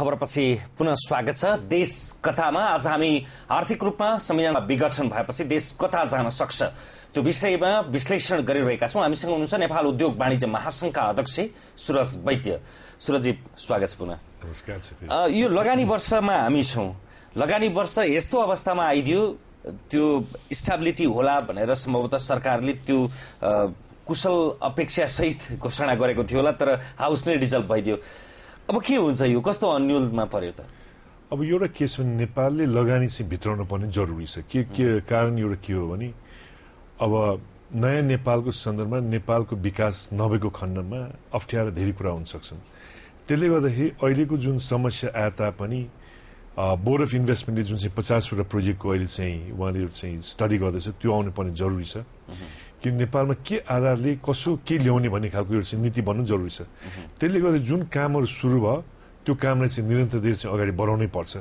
खबरपछि पुनः स्वागत छ देश कथामा आज हामी आर्थिक रूपमा संविधानमा विघटन भएपछि देश कथा जान सक्छ त्यो विषयमा विश्लेषण गरिरहेका छौँ हामीसँग हुनुहुन्छ नेपाल उद्योग वाणिज्य महासंघका अध्यक्ष सुरज वैद्य सुरजी स्वागत छ पुनः यो लगानी वर्षमा हामी छौँ लगानी वर्ष यस्तो अवस्थामा आइदियो त्यो स्टाबिलिटी होला भनेर सम्भवतः सरकारले त्यो कुशल अपेक्षासहित घोषणा गरेको थियो होला तर हाउस नै रिजल्भ भइदियो अब के हुन्छ यो कस्तो अन्यलमा पर्यो त अब एउटा भने नेपालले लगानी चाहिँ भित्राउनु पर्ने जरुरी छ के के कारण एउटा के हो भने अब नयाँ नेपालको सन्दर्भमा नेपालको विकास नभएको खण्डमा अप्ठ्यारो धेरै कुरा हुन सक्छन् त्यसले गर्दाखेरि अहिलेको जुन समस्या आए तापनि बोर्ड अफ इन्भेस्टमेन्टले जुन चाहिँ पचासवटा प्रोजेक्टको अहिले चाहिँ उहाँले चाहिँ स्टडी गर्दैछ त्यो आउनुपर्ने जरुरी छ कि नेपालमा के आधारले कसो के ल्याउने भन्ने खालको एउटा चाहिँ नीति बन्नु जरुरी छ त्यसले गर्दा जुन कामहरू सुरु भयो त्यो कामलाई चाहिँ निरन्तर धेरै चाहिँ अगाडि बढाउनै पर्छ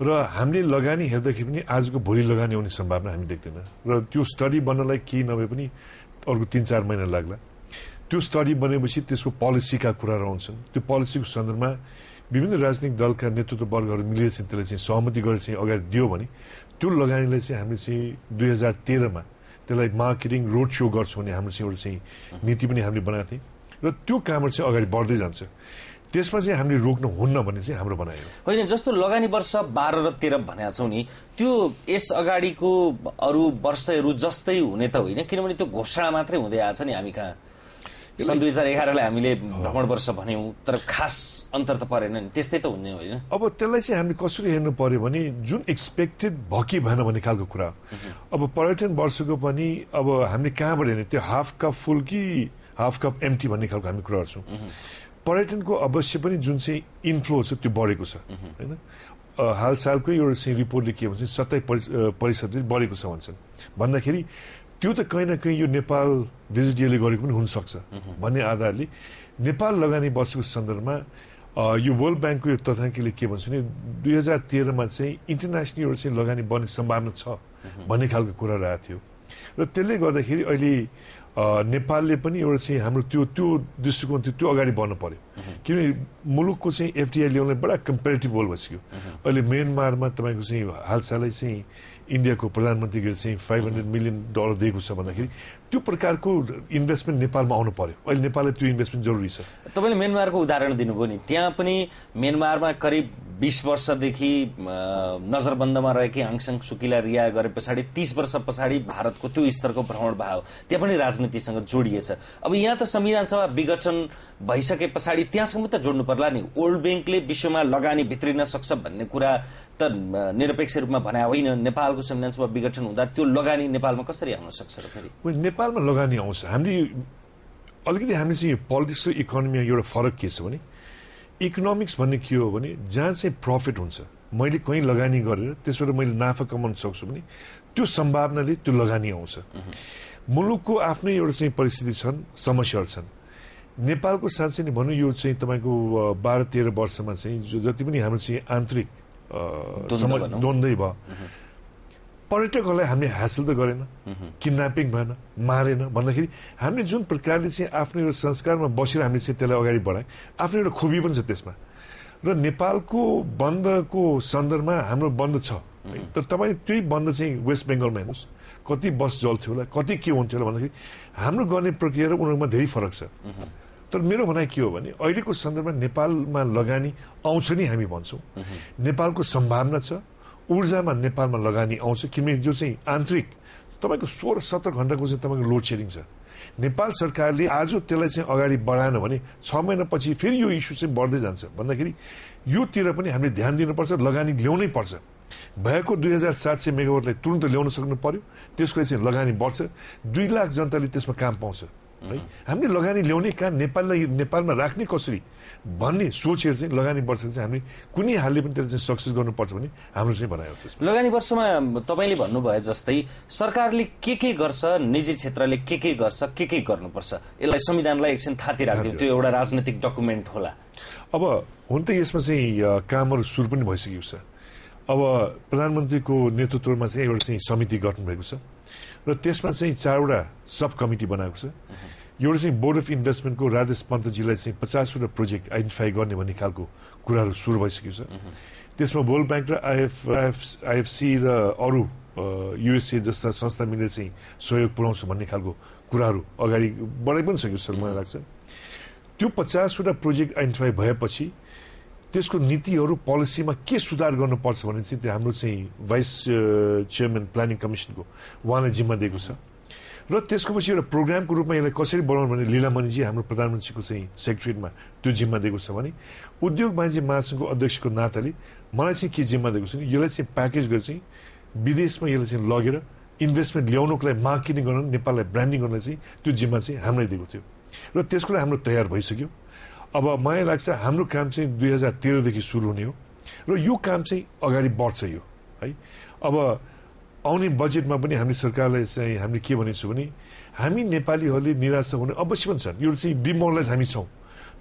र हामीले लगानी हेर्दाखेरि पनि आजको भोलि लगानी आउने सम्भावना हामी देख्दैन र त्यो स्टडी बन्नलाई केही नभए पनि अर्को तिन चार महिना लाग्ला त्यो स्टडी बनेपछि त्यसको पोलिसीका कुराहरू आउँछन् त्यो पोलिसीको सन्दर्भमा विभिन्न राजनीतिक दलका नेतृत्ववर्गहरू मिलेर चाहिँ त्यसलाई चाहिँ सहमति गरेर चाहिँ अगाडि दियो भने त्यो लगानीलाई चाहिँ हामीले चाहिँ दुई हजार तेह्रमा त्यसलाई मार्केटिङ रोड सो गर्छौँ भने हाम्रो चाहिँ एउटा चाहिँ नीति पनि हामीले बनाएको थियौँ र त्यो कामहरू चाहिँ अगाडि बढ्दै जान्छ त्यसमा चाहिँ हामीले रोक्नु हुन्न भन्ने चाहिँ हाम्रो बनायो होइन जस्तो लगानी वर्ष बाह्र र तेह्र भनेको छौँ नि त्यो यस अगाडिको अरू वर्षहरू जस्तै हुने त होइन किनभने त्यो घोषणा मात्रै हुँदै आएछ नि हामी कहाँ सन् दुई हजार एघारलाई हामीले भ्रमण वर्ष भन्यौँ तर खास अन्तर त परेन नि त्यस्तै त हुने होइन अब त्यसलाई चाहिँ हामी कसरी हेर्नु पर्यो भने जुन एक्सपेक्टेड भयो भएन भन्ने खालको कुरा अब पर्यटन वर्षको पनि अब हामीले कहाँबाट हेर्ने त्यो हाफ कप फुल कि हाफ कप एमटी भन्ने खालको हामी कुरा गर्छौँ पर्यटनको अवश्य पनि जुन चाहिँ इन्फ्लो छ त्यो बढेको छ होइन हालसालकै एउटा रिपोर्टले के भन्छ सत्ताइस परिषदले बढेको छ भन्छन् भन्दाखेरि त्यो त कहीँ न कहीँ यो नेपाल भिजिटिएले गरेको पनि हुनसक्छ भन्ने आधारले नेपाल लगानी बसेको सन्दर्भमा यो वर्ल्ड ब्याङ्कको यो तथ्याङ्कले के भन्छ भने दुई हजार तेह्रमा चाहिँ इन्टरनेसनल एउटा चाहिँ लगानी बन्ने सम्भावना छ भन्ने खालको कुरा रहेको थियो र त्यसले गर्दाखेरि अहिले नेपालले पनि एउटा चाहिँ हाम्रो त्यो त्यो दृष्टिकोण त्यो अगाडि बढ्नु पर्यो किनभने मुलुकको चाहिँ एफडिआई ल्याउनलाई बडा कम्पेरिटिभ वर्ल्ड भइसक्यो अहिले म्यानमारमा तपाईँको चाहिँ हालसालै चाहिँ इन्डियाको प्रधानमन्त्रीले चाहिँ फाइभ हन्ड्रेड मिलियन डलर दिएको छ भन्दाखेरि त्यो प्रकारको इन्भेस्टमेन्ट नेपालमा आउनु पर्यो अहिले नेपाललाई त्यो इन्भेस्टमेन्ट जरुरी छ तपाईँले म्यानमारको उदाहरण दिनुभयो नि त्यहाँ पनि म्यानमारमा करिब बिस वर्षदेखि नजरबन्दमा रहेकी आङसाङ सुकिला रिया गरे पछाडि तीस वर्ष पछाडि भारतको त्यो स्तरको भ्रमण भयो त्यहाँ पनि राजनीतिसँग जोडिएछ अब यहाँ त संविधान सभा विघटन भइसके पछाडि त्यहाँसम्म त जोड्नु पर्ला नि ओल्ड ब्याङ्कले विश्वमा लगानी भित्रिन सक्छ भन्ने कुरा त निरपेक्ष रूपमा भने होइन नेपालको संविधान सभा विघटन हुँदा त्यो लगानी नेपालमा कसरी आउन सक्छ र फेरि नेपालमा लगानी आउँछ हामीले अलिकति हामीले चाहिँ पोलिटिक्स र इकोनोमीमा एउटा फरक के छ भने इकोनोमिक्स भन्ने के हो भने जहाँ चाहिँ प्रफिट हुन्छ मैले कहीँ लगानी गरेर त्यसबाट मैले नाफा कमाउन सक्छु भने त्यो सम्भावनाले त्यो लगानी आउँछ मुलुकको आफ्नै एउटा चाहिँ परिस्थिति छन् समस्याहरू छन् नेपालको साँच्चै नै भनौँ यो चाहिँ तपाईँको बाह्र तेह्र वर्षमा चाहिँ जति पनि हाम्रो चाहिँ आन्तरिक द्वन्दै भयो पर्यटकहरूलाई हामीले हासिल त गरेन किडनापिङ भएन मारेन भन्दाखेरि हामीले जुन प्रकारले चाहिँ आफ्नो एउटा संस्कारमा बसेर हामीले चाहिँ त्यसलाई अगाडि बढायौँ आफ्नो एउटा खुबी पनि छ त्यसमा र नेपालको बन्दको सन्दर्भमा हाम्रो बन्द छ तर तपाईँ त्यही बन्द चाहिँ वेस्ट बेङ्गलमा हेर्नुहोस् कति बस जल्थ्यो होला कति के हुन्थ्यो होला भन्दाखेरि हाम्रो गर्ने प्रक्रिया र उनीहरूमा धेरै फरक छ तर मेरो भनाइ के हो भने अहिलेको सन्दर्भमा नेपालमा लगानी आउँछ नि हामी भन्छौँ नेपालको सम्भावना छ ऊर्जामा नेपालमा लगानी आउँछ किनभने जो चाहिँ आन्तरिक तपाईँको सोह्र सत्र घन्टाको चाहिँ तपाईँको लोड सेडिङ छ नेपाल सरकारले आज त्यसलाई चाहिँ अगाडि बढाएन भने छ महिनापछि फेरि यो इस्यु चाहिँ बढ्दै जान्छ भन्दाखेरि योतिर पनि हामीले ध्यान दिनुपर्छ लगानी ल्याउनै पर्छ भएको दुई हजार सात सय मेगावाटलाई तुरन्त ल्याउन सक्नु पर्यो त्यसको चाहिँ लगानी बढ्छ दुई लाख जनताले त्यसमा काम पाउँछ है हामीले लगानी ल्याउने कहाँ नेपाललाई नेपालमा राख्ने कसरी भन्ने सोचेर चाहिँ लगानी वर्ष चाहिँ हामी कुनै हालले पनि त्यसलाई चाहिँ सक्सेस गर्नुपर्छ भने हाम्रो चाहिँ बनायो लगानी वर्षमा तपाईँले भन्नुभयो जस्तै सरकारले के के गर्छ निजी क्षेत्रले के के गर्छ के के गर्नुपर्छ यसलाई संविधानलाई एकछिन थाती राखिदियो त्यो एउटा राजनैतिक डकुमेन्ट होला अब हुन त यसमा चाहिँ कामहरू सुरु पनि भइसकेको छ अब प्रधानमन्त्रीको नेतृत्वमा चाहिँ एउटा चाहिँ समिति गठन भएको छ र त्यसमा चाहिँ चारवटा सब कमिटी बनाएको छ एउटा चाहिँ बोर्ड अफ इन्भेस्टमेन्टको राजेश पन्तजीलाई चाहिँ पचासवटा प्रोजेक्ट आइडेन्टिफाई गर्ने भन्ने खालको कुराहरू सुरु भइसकेको छ त्यसमा वर्ल्ड ब्याङ्क र आइएफ आइएफ आइएफसी र अरू युएसए जस्ता संस्था मिलेर चाहिँ सहयोग पुऱ्याउँछ भन्ने खालको कुराहरू अगाडि बढाइ पनि सकेको छ मलाई लाग्छ त्यो पचासवटा प्रोजेक्ट आइडेन्टिफाई भएपछि त्यसको नीतिहरू पोलिसीमा के सुधार गर्नुपर्छ भने चाहिँ त्यो हाम्रो चाहिँ भाइस चेयरम्यान प्लानिङ कमिसनको उहाँलाई जिम्मा दिएको छ र त्यसको पछि एउटा प्रोग्रामको रूपमा यसलाई कसरी बनाउनु भने लीलामणिजी हाम्रो प्रधानमन्त्रीको चाहिँ सेक्रेटरीमा त्यो जिम्मा दिएको छ भने उद्योग वाणिज्य महासङ्घको अध्यक्षको नाताले मलाई चाहिँ के जिम्मा दिएको छ भने यसलाई चाहिँ प्याकेज गरेर चाहिँ विदेशमा यसलाई चाहिँ लगेर इन्भेस्टमेन्ट ल्याउनुको लागि मार्केटिङ गर्न नेपाललाई ब्रान्डिङ गर्न चाहिँ त्यो जिम्मा चाहिँ हामीलाई दिएको थियो र त्यसको लागि हाम्रो तयार भइसक्यो अब मलाई लाग्छ हाम्रो काम चाहिँ दुई हजार तेह्रदेखि सुरु हुने हो र यो काम चाहिँ अगाडि बढ्छ यो है अब आउने बजेटमा पनि हामी सरकारलाई चाहिँ हामीले के भनेको छौँ भने हामी नेपालीहरूले निराश हुने अवश्य पनि छन् यो चाहिँ डिमोरलाइज हामी छौँ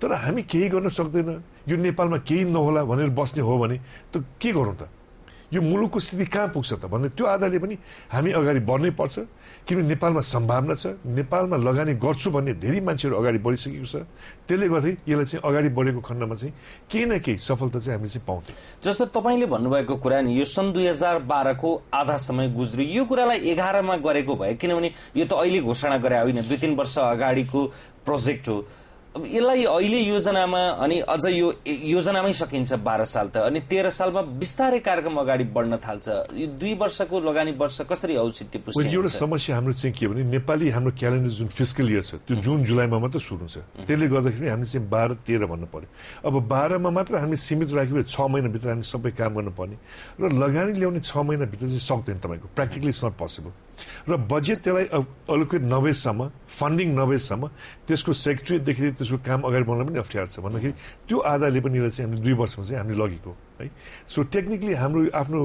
तर हामी केही गर्न सक्दैन यो नेपालमा केही नहोला भनेर बस्ने हो भने त के गरौँ त यो मुलुकको स्थिति कहाँ पुग्छ त भन्दा त्यो आधारले पनि हामी अगाडि बढ्नै पर्छ किनभने नेपालमा सम्भावना छ नेपालमा लगानी गर्छु भन्ने धेरै मान्छेहरू अगाडि बढिसकेको छ त्यसले गर्दै यसलाई चाहिँ अगाडि बढेको खण्डमा चाहिँ केही न केही सफलता चाहिँ हामीले चाहिँ पाउँथ्यौँ जस्तो तपाईँले भन्नुभएको कुरा नि यो सन् दुई हजार बाह्रको आधा समय गुज्रियो यो कुरालाई एघारमा गरेको भए किनभने यो त अहिले घोषणा गरे होइन दुई तिन वर्ष अगाडिको प्रोजेक्ट हो यसलाई अहिले योजनामा अनि अझ यो योजनामै सकिन्छ बाह्र साल त अनि तेह्र सालमा बिस्तारै कार्यक्रम अगाडि बढ्न थाल्छ यो दुई वर्षको लगानी वर्ष कसरी औचित्य पुष्टि एउटा समस्या हाम्रो चाहिँ के भने नेपाली हाम्रो क्यालेन्डर जुन फिजिकल इयर छ त्यो जुन जुलाईमा मात्र सुरु हुन्छ त्यसले गर्दाखेरि हामीले चाहिँ बाह्र तेह्र भन्नु पर्यो अब बाह्रमा मात्र हामी सीमित राख्यो छ महिनाभित्र हामी सबै काम गर्नुपर्ने र लगानी ल्याउने छ महिनाभित्र चाहिँ सक्दैन तपाईँको प्र्याक्टिकली इट्स नट पोसिबल र बजेट त्यसलाई अलोकेट नभएसम्म फन्डिङ नभएसम्म त्यसको सेक्रेटरीदेखि त्यसको काम अगाडि बढ्न पनि अप्ठ्यारो छ भन्दाखेरि त्यो आधारले पनि यसलाई चाहिँ हामीले दुई वर्षमा चाहिँ हामीले लगेको है सो टेक्निकली हाम्रो आफ्नो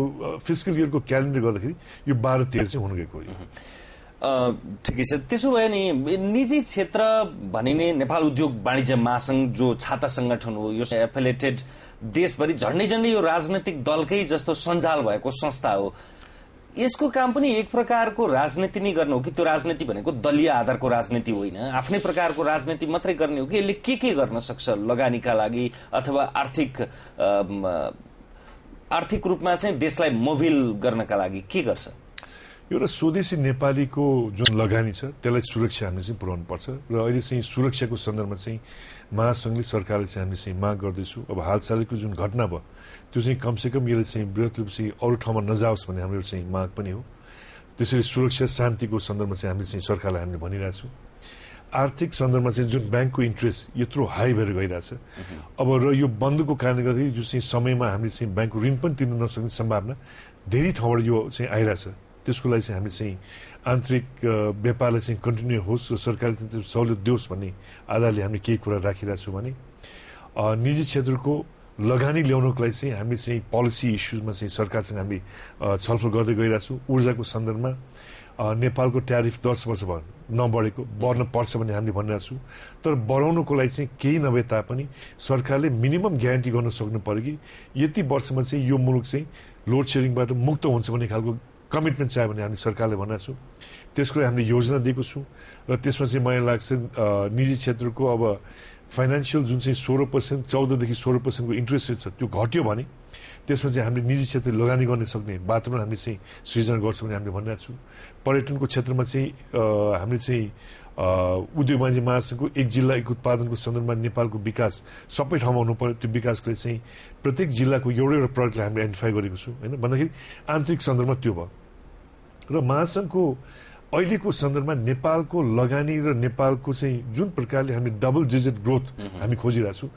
फिजिकल इयरको क्यालेन्डर गर्दाखेरि यो बाह्र तेह्र चाहिँ हुनु गएको हो ठिकै छ त्यसो भए नि निजी क्षेत्र भनिने नेपाल उद्योग वाणिज्य महासङ्घ जो छाता सङ्गठन हो यो एफिलेटेड देशभरि झन्डै झन्डै यो राजनैतिक दलकै जस्तो सञ्जाल भएको संस्था हो यसको काम पनि एक प्रकारको राजनीति नै गर्नु हो कि त्यो राजनीति भनेको दलीय आधारको राजनीति होइन आफ्नै प्रकारको राजनीति मात्रै गर्ने हो कि यसले के के गर्न सक्छ लगानीका लागि अथवा आर्थिक आर्थिक रूपमा चाहिँ देशलाई मोबिल गर्नका लागि के गर्छ एउटा स्वदेशी नेपालीको जुन लगानी छ त्यसलाई सुरक्षा हामीले चाहिँ पुर्याउनु पर्छ र अहिले चाहिँ सुरक्षाको सन्दर्भमा चाहिँ महासङ्घले सरकारले चाहिँ हामी चाहिँ माग गर्दैछु अब हालसालको जुन घटना भयो त्यो चाहिँ कमसेकम यसले चाहिँ वृहत चाहिँ अरू ठाउँमा नजाओस् भन्ने हाम्रो चाहिँ माग पनि हो त्यसरी सुरक्षा शान्तिको सन्दर्भमा चाहिँ हामीले चाहिँ सरकारलाई हामीले भनिरहेछौँ आर्थिक सन्दर्भमा चाहिँ जुन ब्याङ्कको इन्ट्रेस्ट यत्रो हाई भएर गइरहेछ अब र यो बन्दको कारणले गर्दाखेरि जुन चाहिँ समयमा हामीले चाहिँ ब्याङ्कको ऋण पनि तिर्न नसक्ने सम्भावना धेरै ठाउँबाट यो चाहिँ आइरहेछ त्यसको लागि चाहिँ हामी चाहिँ आन्तरिक व्यापारलाई चाहिँ कन्टिन्यू होस् र सरकारले सहुलियत दियोस् भन्ने आधारले हामी केही कुरा राखिरहेको छौँ भने निजी क्षेत्रको लगानी ल्याउनको लागि चाहिँ हामी चाहिँ पोलिसी इस्युजमा चाहिँ सरकारसँग हामी छलफल गर्दै गइरहेछौँ ऊर्जाको सन्दर्भमा नेपालको ट्यारिफ दस वर्ष भयो नबढेको बढ्न पर्छ भन्ने हामीले भनिरहेको छौँ तर बढाउनको लागि चाहिँ केही नभए तापनि सरकारले मिनिमम ग्यारेन्टी गर्न सक्नु पऱ्यो कि यति वर्षमा चाहिँ यो मुलुक चाहिँ लोड सेडिङबाट मुक्त हुन्छ भन्ने खालको कमिटमेन्ट चाहियो भने हामी सरकारले भनेको छौँ त्यसको लागि हामीले योजना दिएको छौँ र त्यसमा चाहिँ मलाई लाग्छ निजी क्षेत्रको अब फाइनेन्सियल जुन चाहिँ सोह्र पर्सेन्ट चौधदेखि सोह्र पर्सेन्टको इन्ट्रेस्ट रेट छ त्यो घट्यो भने त्यसमा चाहिँ हामीले निजी क्षेत्र लगानी गर्न सक्ने वातावरण हामी चाहिँ सृजना गर्छौँ भने हामीले भनिरहेको छौँ पर्यटनको क्षेत्रमा चाहिँ हामीले चाहिँ उद्योग वाणिज्य महासङ्घको एक जिल्ला एक उत्पादनको सन्दर्भमा नेपालको विकास सबै ठाउँमा हुनु पर्यो त्यो विकासको चाहिँ प्रत्येक जिल्लाको एउटा एउटा प्रडक्टलाई हामीले आइडेन्टिफाई गरेको छौँ होइन भन्दाखेरि आन्तरिक सन्दर्भमा त्यो भयो र महासङ्घको अहिलेको सन्दर्भमा नेपालको लगानी र नेपालको चाहिँ जुन प्रकारले हामी डबल डिजिट ग्रोथ हामी खोजिरहेको छौँ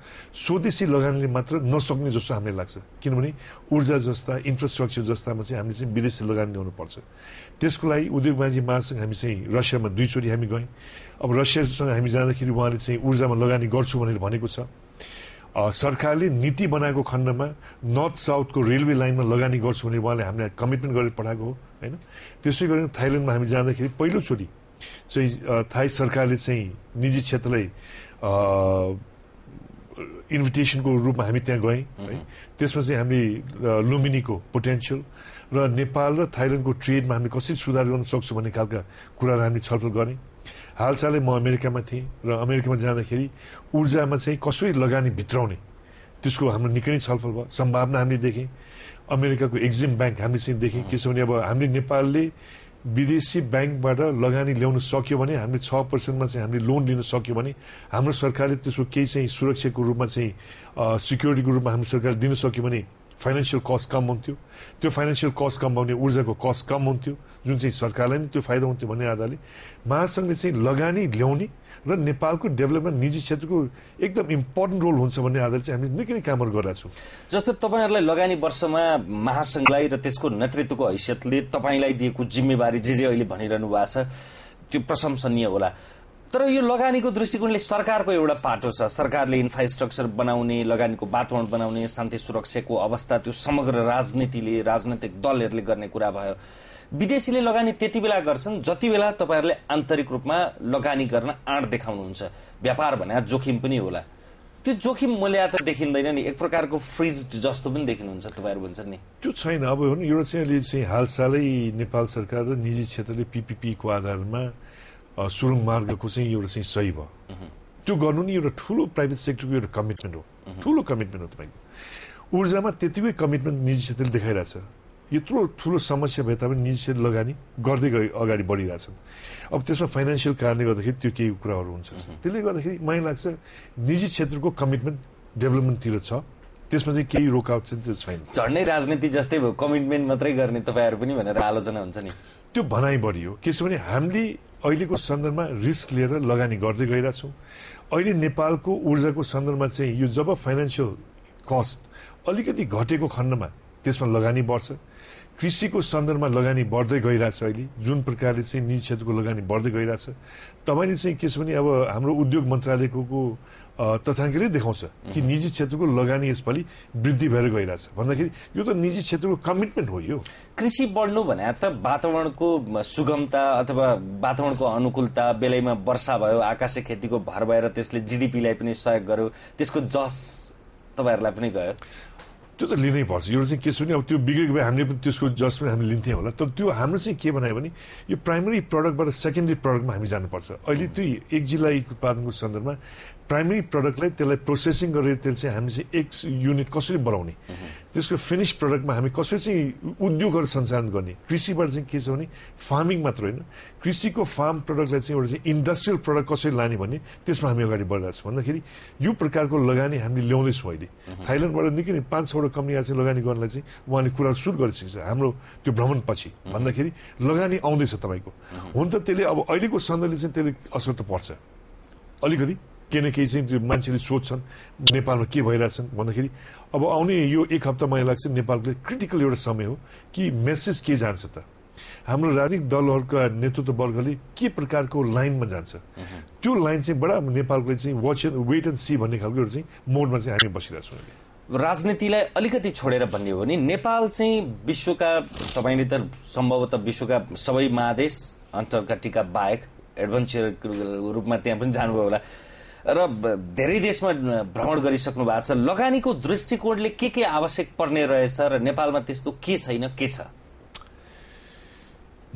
स्वदेशी लगानीले मात्र नसक्ने जस्तो हामीलाई लाग्छ किनभने ऊर्जा जस्ता इन्फ्रास्ट्रक्चर जस्तामा चाहिँ हामीले चाहिँ विदेशी लगानी ल्याउनुपर्छ त्यसको लागि उद्योग वाणिज्य महासङ्घ हामी चाहिँ रसियामा दुईचोटि हामी गयौँ अब रसियासँग हामी जाँदाखेरि उहाँले चाहिँ ऊर्जामा लगानी गर्छु भनेर भनेको छ सरकारले नीति बनाएको खण्डमा नर्थ साउथको रेलवे लाइनमा लगानी गर्छु भने उहाँले हामीलाई कमिटमेन्ट गरेर पठाएको हो होइन त्यसै गरी थाइल्यान्डमा हामी जाँदाखेरि पहिलोचोटि चाहिँ थाई सरकारले चाहिँ निजी क्षेत्रलाई इन्भिटेसनको रूपमा हामी त्यहाँ गयौँ है त्यसमा चाहिँ हामी लुम्बिनीको पोटेन्सियल र नेपाल र थाइल्यान्डको ट्रेडमा हामी कसरी सुधार गर्न सक्छौँ भन्ने खालका कुराहरू हामी छलफल गऱ्यौँ हालसालै म अमेरिकामा थिएँ र अमेरिकामा जाँदाखेरि ऊर्जामा चाहिँ कसरी लगानी भित्राउने त्यसको हाम्रो निकै नै छलफल भयो सम्भावना हामीले देखेँ अमेरिकाको एक्जिम ब्याङ्क हामीले चाहिँ देख्यौँ किनभने अब हामीले नेपालले विदेशी ब्याङ्कबाट लगानी ल्याउन सक्यो भने हामीले छ पर्सेन्टमा चाहिँ हामीले लोन लिन सक्यो भने हाम्रो सरकारले त्यसको केही चाहिँ सुरक्षाको रूपमा चाहिँ सिक्योरिटीको रूपमा हाम्रो सरकारले दिन सक्यो भने फाइनेन्सियल कस्ट कम हुन्थ्यो त्यो फाइनेन्सियल कस्ट कम हुने ऊर्जाको कस्ट कम हुन्थ्यो जुन चाहिँ सरकारलाई नि त्यो फाइदा हुन्थ्यो भन्ने आधारले महासङ्घले चाहिँ लगानी ल्याउने र नेपालको डेभलपमेन्ट निजी क्षेत्रको एकदम इम्पोर्टेन्ट रोल हुन्छ भन्ने आधार चाहिँ हामी निकै नै कामहरू गरेका छौँ जस्तो तपाईँहरूलाई लगानी वर्षमा महासङ्घलाई र त्यसको नेतृत्वको हैसियतले तपाईँलाई दिएको जिम्मेवारी जे जे अहिले भनिरहनु भएको छ त्यो प्रशंसनीय होला तर यो लगानीको दृष्टिकोणले सरकारको एउटा पाटो छ सरकारले इन्फ्रास्ट्रक्चर बनाउने लगानीको वातावरण बनाउने शान्ति सुरक्षाको अवस्था त्यो समग्र राजनीतिले राजनैतिक दलहरूले गर्ने कुरा भयो विदेशीले लगानी त्यति बेला गर्छन् जति बेला तपाईँहरूले आन्तरिक रूपमा लगानी गर्न आँट देखाउनुहुन्छ व्यापार भने जोखिम पनि होला त्यो जोखिम मूल्य त देखिँदैन नि एक प्रकारको फ्रिज जस्तो पनि देखिनुहुन्छ तपाईँहरू भन्छ नि त्यो छैन अब एउटा चाहिँ अहिले चाहिँ हालसालै नेपाल सरकार र निजी क्षेत्रले पिपिपीको आधारमा सुरुङ मार्गको चाहिँ एउटा चाहिँ सही भयो त्यो गर्नु नि एउटा ठुलो प्राइभेट सेक्टरको एउटा कमिटमेन्ट हो ठुलो कमिटमेन्ट हो तपाईँको ऊर्जामा त्यतिकै कमिटमेन्ट निजी क्षेत्रले देखाइरहेछ यत्रो ठुलो समस्या भए तापनि निजी क्षेत्र लगानी गर्दै गए अगाडि बढिरहेछन् अब त्यसमा फाइनेन्सियल कारणले गर्दाखेरि त्यो केही कुराहरू हुन्छ त्यसले गर्दाखेरि मलाई लाग्छ निजी क्षेत्रको कमिटमेन्ट डेभलपमेन्टतिर छ त्यसमा चाहिँ केही रोकावट चाहिँ छैन झन्डै राजनीति जस्तै भयो कमिटमेन्ट मात्रै गर्ने तपाईँहरू पनि भनेर आलोचना हुन्छ नि त्यो भनाइ बढी हो बढियो भने हामीले अहिलेको सन्दर्भमा रिस्क लिएर लगानी गर्दै गइरहेछौँ अहिले नेपालको ऊर्जाको सन्दर्भमा चाहिँ यो जब फाइनेन्सियल कस्ट अलिकति घटेको खण्डमा त्यसमा लगानी बढ्छ कृषिको सन्दर्भमा लगानी बढ्दै गइरहेछ अहिले जुन प्रकारले चाहिँ निजी क्षेत्रको लगानी बढ्दै गइरहेछ तपाईँले चाहिँ के छ भने अब हाम्रो उद्योग मन्त्रालयको तथ्याङ्कले देखाउँछ कि निजी क्षेत्रको लगानी यसपालि वृद्धि भएर गइरहेछ भन्दाखेरि यो त निजी क्षेत्रको कमिटमेन्ट हो यो कृषि बढ्नु भने त वातावरणको सुगमता अथवा वातावरणको अनुकूलता बेलैमा वर्षा भयो आकाशे खेतीको भर भएर त्यसले जिडिपीलाई पनि सहयोग गर्यो त्यसको जस तपाईँहरूलाई पनि गयो त्यो त लिनै पर्छ यो चाहिँ के छ भने अब त्यो बिग्रेको भए हामीले पनि त्यसको जस पनि हामी लिन्थ्यौँ होला तर त्यो हाम्रो चाहिँ के बनायो भने यो प्राइमरी प्रडक्टबाट सेकेन्डरी प्रडक्टमा हामी जानुपर्छ अहिले त्यो एक जिल्ला उत्पादनको सन्दर्भमा प्राइमेरी प्रडक्टलाई त्यसलाई प्रोसेसिङ गरेर त्यसले चाहिँ हामी चाहिँ एक युनिट कसरी बढाउने mhm. त्यसको फिनिस प्रडक्टमा हामी कसरी चाहिँ उद्योगहरू सञ्चालन गर्ने कृषिबाट चाहिँ के छ भने फार्मिङ मात्र होइन कृषिको फार्म प्रडक्टलाई चाहिँ एउटा चाहिँ इन्डस्ट्रियल प्रडक्ट कसरी लाने भन्ने त्यसमा हामी अगाडि बढिरहेको छौँ भन्दाखेरि यो प्रकारको लगानी हामीले ल्याउँदैछौँ अहिले mhm. थाइल्यान्डबाट निकै नै पाँच छवटा कम्पनीहरू चाहिँ लगानी गर्नलाई चाहिँ उहाँले कुरा सुरु गरिसकेको छ हाम्रो त्यो भ्रमणपछि mhm. भन्दाखेरि लगानी आउँदैछ तपाईँको हुन त त्यसले अब अहिलेको सन्दर्भले चाहिँ त्यसले असर त पर्छ अलिकति केही न केही चाहिँ त्यो मान्छेले सोध्छन् नेपालमा के भइरहेछन् भन्दाखेरि अब आउने यो एक हप्ता मलाई लाग्छ नेपालको क्रिटिकल एउटा समय हो कि मेसेज के जान्छ त हाम्रो राजनीतिक दलहरूका नेतृत्ववर्गले के प्रकारको लाइनमा जान्छ त्यो लाइन चाहिँ बडा नेपालको चाहिँ watch and wait and see भन्ने खालको एउटा चाहिँ मोडमा चाहिँ हामी बसिरहेछौँ राजनीतिलाई अलिकति छोडेर भन्ने हो भने नेपाल चाहिँ विश्वका तपाईँले त सम्भवतः विश्वका सबै महादेश अन्तर्घटिका बाहेक एडभेन्चर रूपमा त्यहाँ पनि जानुभयो होला र धेरै देशमा भ्रमण गरिसक्नु भएको छ लगानीको दृष्टिकोणले के के आवश्यक पर्ने रहेछ र नेपालमा त्यस्तो के छैन के छ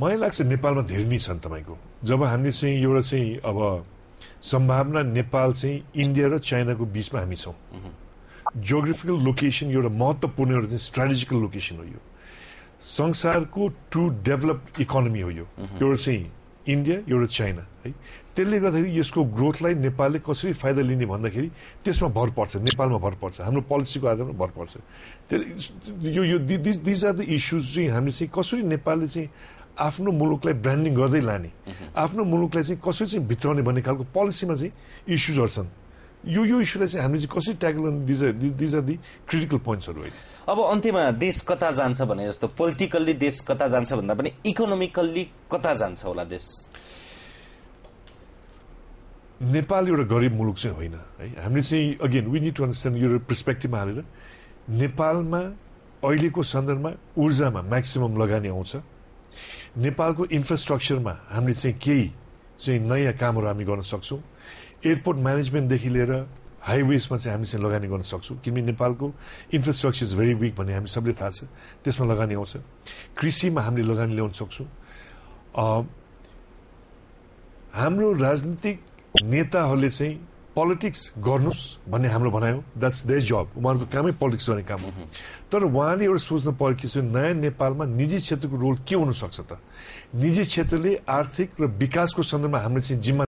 मलाई लाग्छ नेपालमा धेरै नै छन् तपाईँको जब हामीले चाहिँ एउटा चाहिँ अब सम्भावना नेपाल चाहिँ इन्डिया र चाइनाको बिचमा हामी छौँ जियोग्राफिकल लोकेसन एउटा महत्त्वपूर्ण एउटा चाहिँ स्ट्राटेजिकल लोकेसन हो यो संसारको टु डेभलप इकोनोमी हो यो एउटा चाहिँ इन्डिया एउटा चाइना है त्यसले गर्दाखेरि यसको ग्रोथलाई नेपालले कसरी फाइदा लिने भन्दाखेरि त्यसमा भर पर्छ नेपालमा भर पर्छ हाम्रो पोलिसीको आधारमा भर पर्छ यो यो दिज आर द इस्युज चाहिँ हामीले चाहिँ कसरी नेपालले चाहिँ आफ्नो मुलुकलाई ब्रान्डिङ गर्दै लाने आफ्नो मुलुकलाई चाहिँ कसरी चाहिँ भित्राउने भन्ने खालको पोलिसीमा चाहिँ इस्युजहरू छन् यो यो इस्युलाई चाहिँ हामीले चाहिँ कसरी tackle these are the critical पोइन्ट्सहरू होइन अब अन्त्यमा देश कता जान्छ भने जस्तो पोलिटिकल्ली देश कता जान्छ भन्दा पनि इकोनोमिकल्ली कता जान्छ होला देश नेपाल एउटा गरिब मुलुक चाहिँ होइन है हामीले चाहिँ again we need to understand यो पर्सपेक्टिभमा हालेर नेपालमा अहिलेको सन्दर्भमा ऊर्जामा म्याक्सिमम लगानी आउँछ नेपालको इन्फ्रास्ट्रक्चरमा हामीले चाहिँ केही चाहिँ नयाँ कामहरू हामी गर्न सक्छौँ एयरपोर्ट म्यानेजमेन्टदेखि लिएर हाइवेजमा चाहिँ हामी चाहिँ लगानी गर्न सक्छौँ किनभने नेपालको इन्फ्रास्ट्रक्चर इज भेरी विक भन्ने हामी सबले थाहा छ त्यसमा लगानी आउँछ कृषिमा हामीले लगानी ल्याउन सक्छौँ हाम्रो राजनीतिक नेताहरूले चाहिँ पोलिटिक्स गर्नुहोस् भन्ने हाम्रो भनायो द्याट्स दे जब उहाँहरूको कामै पोलिटिक्स गर्ने काम हो तर उहाँले एउटा सोच्नु पर्यो कि नयाँ नेपालमा निजी क्षेत्रको रोल के हुनसक्छ त निजी क्षेत्रले आर्थिक र विकासको सन्दर्भमा हामीले चाहिँ जिम्मा